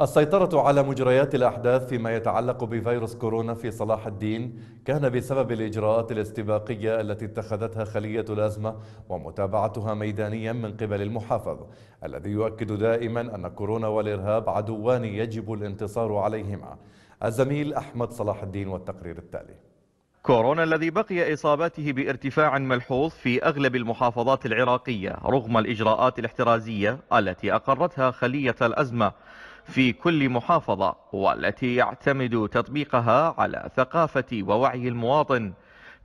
السيطرة على مجريات الأحداث فيما يتعلق بفيروس كورونا في صلاح الدين كان بسبب الإجراءات الاستباقية التي اتخذتها خلية الأزمة ومتابعتها ميدانيا من قبل المحافظ الذي يؤكد دائما أن كورونا والإرهاب عدوان يجب الانتصار عليهما الزميل أحمد صلاح الدين والتقرير التالي كورونا الذي بقي إصاباته بارتفاع ملحوظ في أغلب المحافظات العراقية رغم الإجراءات الاحترازية التي أقرتها خلية الأزمة في كل محافظة والتي يعتمد تطبيقها على ثقافة ووعي المواطن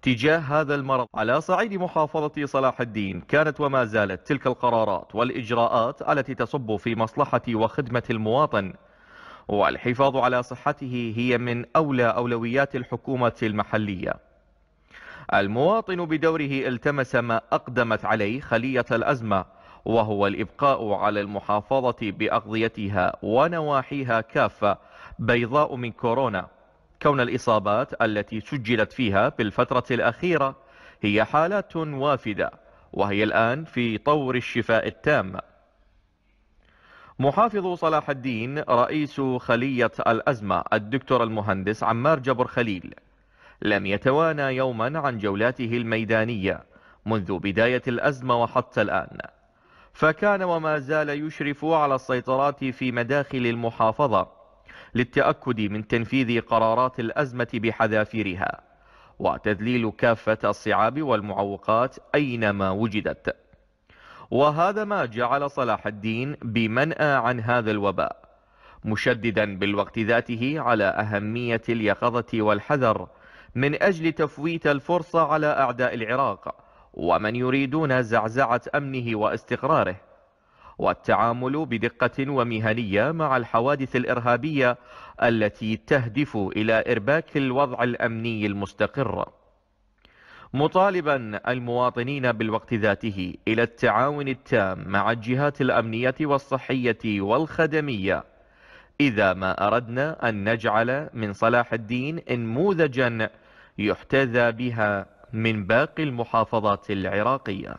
تجاه هذا المرض على صعيد محافظة صلاح الدين كانت وما زالت تلك القرارات والإجراءات التي تصب في مصلحة وخدمة المواطن والحفاظ على صحته هي من أولى أولويات الحكومة المحلية المواطن بدوره التمس ما أقدمت عليه خلية الأزمة وهو الإبقاء على المحافظة بأغذيتها ونواحيها كافة بيضاء من كورونا كون الإصابات التي سجلت فيها بالفترة الأخيرة هي حالات وافدة وهي الآن في طور الشفاء التام محافظ صلاح الدين رئيس خلية الأزمة الدكتور المهندس عمار جبر خليل لم يتوانى يوما عن جولاته الميدانية منذ بداية الأزمة وحتى الآن فكان وما زال يشرف على السيطرات في مداخل المحافظة للتأكد من تنفيذ قرارات الأزمة بحذافيرها وتذليل كافة الصعاب والمعوقات أينما وجدت وهذا ما جعل صلاح الدين بمنأى عن هذا الوباء مشددا بالوقت ذاته على أهمية اليقظة والحذر من أجل تفويت الفرصة على أعداء العراق ومن يريدون زعزعة أمنه واستقراره والتعامل بدقة ومهنية مع الحوادث الإرهابية التي تهدف إلى إرباك الوضع الأمني المستقر مطالبا المواطنين بالوقت ذاته إلى التعاون التام مع الجهات الأمنية والصحية والخدمية إذا ما أردنا أن نجعل من صلاح الدين انموذجا يحتذى بها من باقي المحافظات العراقية